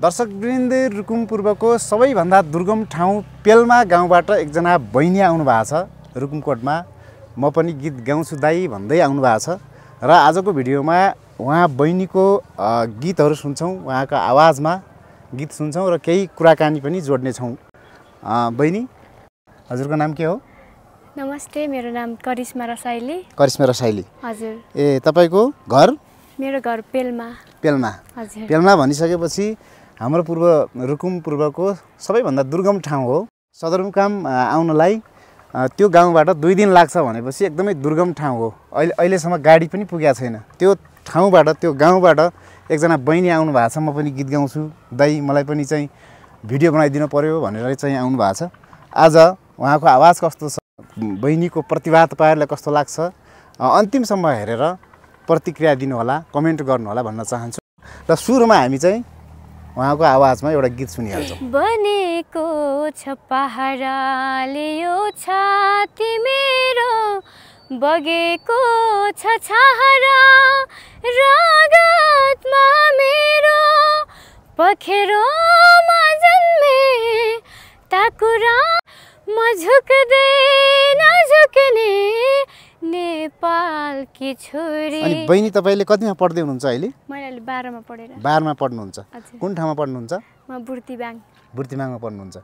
दर्शक दर्शकवृन्द रुकुम पूर्वको सबैभन्दा दुर्गम ठाउँ पेल्मा गाउँबाट एकजना बहिनी आउनुभएको छ रुकुमकोटमा म पनि गीत गाउँछु दाई भन्दै आउनुभएको छ र आजको भिडियोमा उहाँ बहिनीको गीतहरू सुन्छौँ उहाँको आवाजमा गीत सुन्छौँ र केही कुराकानी पनि जोड्नेछौँ बहिनी हजुरको नाम के हो नमस्ते मेरो नाम करिश्मा रसाइली करिश्मा रसाइली हजुर ए तपाईँको घर मेरो घर पेल्मा पेल्मा हजुर पेल्मा भनिसकेपछि हाम्रो पूर्व रुकुम पूर्वको सबैभन्दा दुर्गम ठाउँ हो सदरमुकाम आउनलाई त्यो गाउँबाट दुई दिन लाग्छ भनेपछि एकदमै दुर्गम ठाउँ हो अहिले अहिलेसम्म गाडी पनि पुगेको छैन त्यो ठाउँबाट त्यो गाउँबाट एकजना बहिनी आउनु भएको छ म पनि गीत गाउँछु दाई मलाई पनि चाहिँ भिडियो बनाइदिनु पऱ्यो भनेर चाहिँ आउनु भएको छ आज उहाँको आवाज कस्तो छ बहिनीको प्रतिभा तपाईँहरूलाई कस्तो लाग्छ अन्तिमसम्म हेरेर प्रतिक्रिया दिनुहोला कमेन्ट गर्नुहोला भन्न चाहन्छु र सुरुमा हामी चाहिँ उहाँको आवाजमा एउटा गीत सुनिहाल्छौँ बनेको छ पहाडाले यो छाती मेरो बगेको छ छहरा रागतमा मेरो पखेरो मजन्मे ताकुरा म झुक्दै नझुक्ने नेपालकी छोरी अनि बहिनी तपाईँले कतिमा पढ्दै हुनुहुन्छ अहिले मैले अहिले मा पढेर मा पढ्नुहुन्छ कुन ठाउँमा पढ्नुहुन्छ म बुर्तिबाङ बुर्तिबाङमा पढ्नुहुन्छ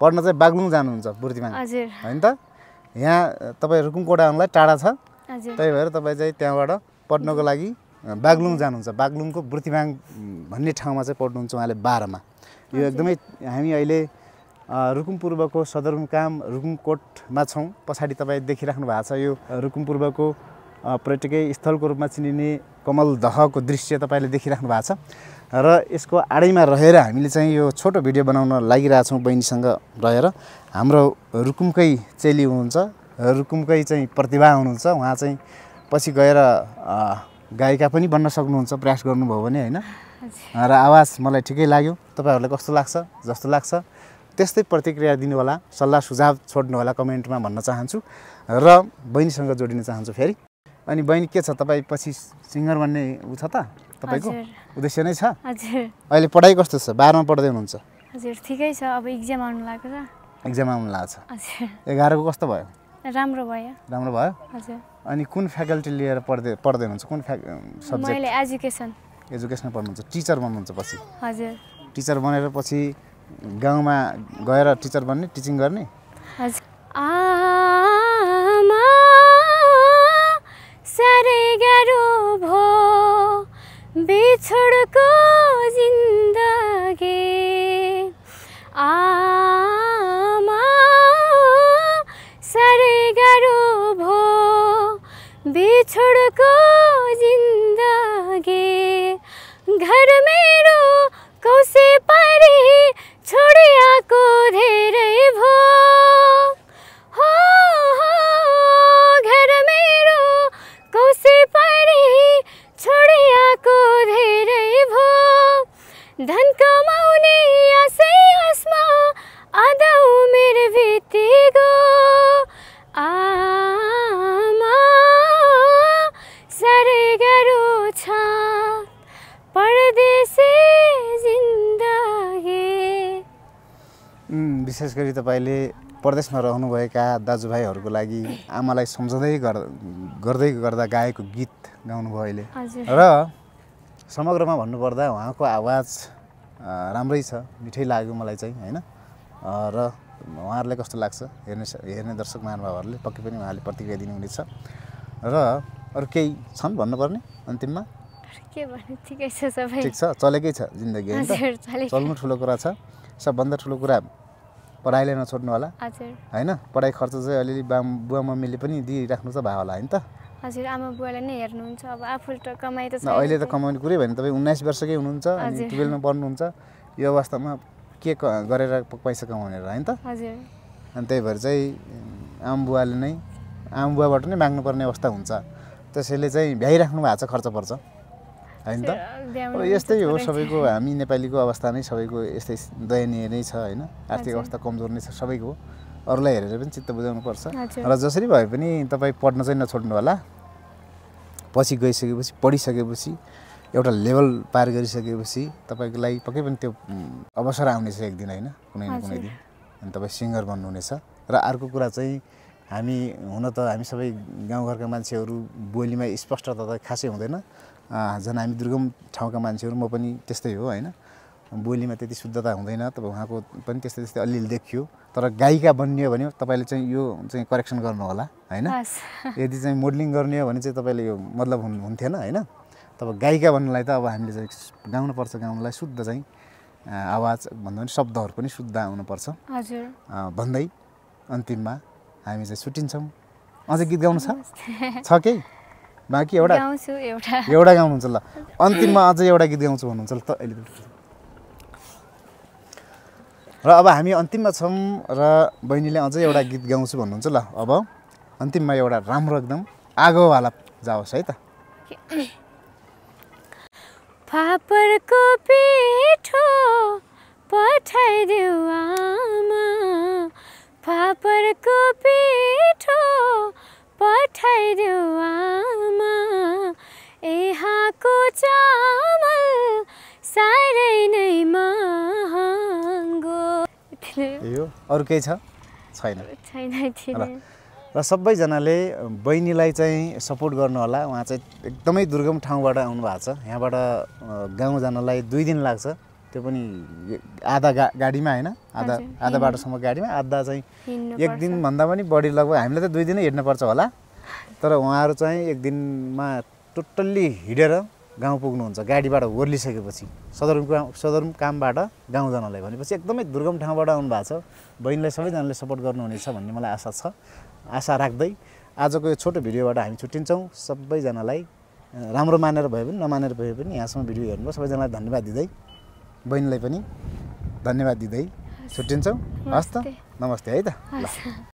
पढ्न चाहिँ बागलुङ जानुहुन्छ बुर्तिबाङ हजुर होइन त यहाँ तपाईँ रुकुमकोटा आउनलाई टाढा छ त्यही भएर तपाईँ चाहिँ त्यहाँबाट पढ्नको लागि बागलुङ जानुहुन्छ बागलुङको बुर्तिबाङ भन्ने ठाउँमा चाहिँ पढ्नुहुन्छ उहाँले बाह्रमा यो एकदमै हामी अहिले रुकुम पूर्वको सदरमुकाम रुकुमकोटमा छौँ पछाडि तपाईँ देखिराख्नु भएको छ यो रुकुम पूर्वको पर्यटकीय स्थलको रूपमा चिनिने कमल दहको दृश्य तपाईँले देखिराख्नु भएको छ र यसको आडैमा रहेर हामीले चाहिँ यो छोटो भिडियो बनाउन लागिरहेछौँ बहिनीसँग रहेर हाम्रो रुकुमकै चेली हुनुहुन्छ रुकुमकै चाहिँ प्रतिभा हुनुहुन्छ उहाँ चाहिँ पछि गएर गायिका पनि बन्न सक्नुहुन्छ प्रयास गर्नुभयो भने होइन र आवाज मलाई ठिकै लाग्यो तपाईँहरूलाई कस्तो लाग्छ जस्तो लाग्छ त्यस्तै प्रतिक्रिया दिनुहोला सल्लाह सुझाव छोड्नुहोला कमेन्टमा भन्न चाहन्छु र बहिनीसँग जोडिन चाहन्छु फेरि अनि बहिनी के छ तपाईँ पछि सिङ्गर बन्ने ऊ छ त तपाईँको उद्देश्य नै छ अहिले पढाइ कस्तो छ बाह्रमा पढ्दै हुनुहुन्छ हजुर ठिकै छ अब इक्जाम आउनु लाग्यो छ इक्जाम आउनु लाग्छ एघारको कस्तो भयो राम्रो भयो राम्रो भयो हजुर अनि कुन फ्याकल्टी लिएर पढ्दै पढ्दै हुनुहुन्छ कुन सब्जेक्ट एजुकेसन एजुकेसन पढ्नुहुन्छ टिचर बन्नुहुन्छ पछि हजुर टिचर बनेर पछि गाउँमा गएर टिचर बन्ने टिचिङ गर्ने विशेष गरी तपाईँले प्रदेशमा रहनुभएका दाजुभाइहरूको लागि आमालाई सम्झँदै गर्दै गर्दा गाएको गीत गाउनुभयो अहिले र समग्रमा भन्नुपर्दा उहाँको आवाज राम्रै छ मिठै लाग्यो मलाई चाहिँ होइन र उहाँहरूलाई कस्तो लाग्छ हेर्ने हेर्ने दर्शक महानुभावहरूले पक्कै पनि उहाँले प्रतिक्रिया दिनुहुनेछ र अरू केही छन् भन्नुपर्ने अन्तिममा ठिक छ चलेकै छ जिन्दगी चल्नु ठुलो कुरा छ सबभन्दा ठुलो कुरा पढाइले नछोड्नु होला होइन पढाइ खर्च चाहिँ अलिअलि बा बुवा मम्मीले पनि दिइराख्नु त भयो होला होइन त हजुर आमा बुवालाई नै हेर्नुहुन्छ अब आफूले त कमाइ त अहिले त कमाउने कुरै भएन तपाईँ उन्नाइस वर्षकै हुनुहुन्छ अनि टुवेल्भमा पढ्नुहुन्छ यो अवस्थामा के गरेर पैसा कमाउने होइन त हजुर अनि त्यही भएर चाहिँ आमा बुवाले नै आमा बुवाबाट नै माग्नुपर्ने अवस्था हुन्छ त्यसैले चाहिँ भ्याइराख्नु भएको छ खर्च पर्छ होइन त अब यस्तै हो सबैको हामी नेपालीको अवस्था नै सबैको यस्तै दयनीय नै छ होइन आर्थिक अवस्था कमजोर नै छ सबैको अरूलाई हेरेर पनि चित्त बुझाउनु पर्छ र जसरी भए पनि तपाईँ पढ्न चाहिँ नछोड्नु होला पछि गइसकेपछि पढिसकेपछि एउटा लेभल पार गरिसकेपछि तपाईँको लागि पक्कै पनि त्यो अवसर आउनेछ एक दिन होइन कुनै न कुनै दिन अनि तपाईँ सिङ्गर बन्नुहुनेछ र अर्को कुरा चाहिँ हामी हुन त हामी सबै गाउँघरका मान्छेहरू बोलीमा स्पष्टता त खासै हुँदैन झन् हामी दुर्गम ठाउँका मान्छेहरू म पनि त्यस्तै हो होइन बोलीमा त्यति शुद्धता हुँदैन तब उहाँको पनि त्यस्तै त्यस्तै अलिअलि देखियो तर गायिका बन्ने हो भने तपाईँले चाहिँ यो चाहिँ करेक्सन गर्नु गर्नुहोला होइन यदि चाहिँ मोडलिङ गर्ने हो भने चाहिँ तपाईँले यो मतलब हुनु हुन्थेन होइन तब गायिका बन्नुलाई त अब हामीले चाहिँ गाउनुपर्छ गाउनलाई शुद्ध चाहिँ आवाज भन्दा पनि शब्दहरू पनि शुद्ध आउनुपर्छ हजुर भन्दै अन्तिममा हामी चाहिँ सुटिन्छौँ अझै गीत गाउनु छ केही बाँकी एउटा एउटा गाउनुहुन्छ ल अन्तिममा अझै एउटा गीत गाउँछु भन्नुहुन्छ ल त अहिले र अब हामी अन्तिममा छौँ र बहिनीले अझै एउटा गीत गाउँछु भन्नुहुन्छ ल अब अन्तिममा एउटा राम्रो एकदम आगोवाला जाओस् है त फापरको पिठो पठाइदेऊ आमा फापरको पिठो अरू केही छैन छैन र सबैजनाले बहिनीलाई चाहिँ सपोर्ट गर्नु होला उहाँ चाहिँ एकदमै दुर्गम ठाउँबाट आउनु भएको छ यहाँबाट गाउँ जानलाई दुई दिन लाग्छ त्यो पनि आधा गा गाडीमा होइन आधा आधा बाटोसम्म गाडीमा आधा चाहिँ एक दिनभन्दा पनि बढी लगभग हामीलाई त दुई दिनै हिँड्नुपर्छ होला तर उहाँहरू चाहिँ एक दिनमा टोटल्ली हिँडेर गाउँ पुग्नुहुन्छ गाडीबाट ओर्लिसकेपछि सदरम कामबाट गाउँ जानलाई भनेपछि एकदमै दुर्गम ठाउँबाट आउनु भएको छ बहिनीलाई सबैजनाले सपोर्ट गर्नुहुनेछ भन्ने मलाई आशा छ आशा राख्दै आजको यो छोटो भिडियोबाट हामी छुट्टिन्छौँ सबैजनालाई राम्रो मानेर भए पनि नमानेर भए पनि यहाँसम्म भिडियो हेर्नुभयो सबैजनालाई धन्यवाद दिँदै बहिनीलाई पनि धन्यवाद दिँदै छुट्टिन्छौँ हस् त नमस्ते है त ल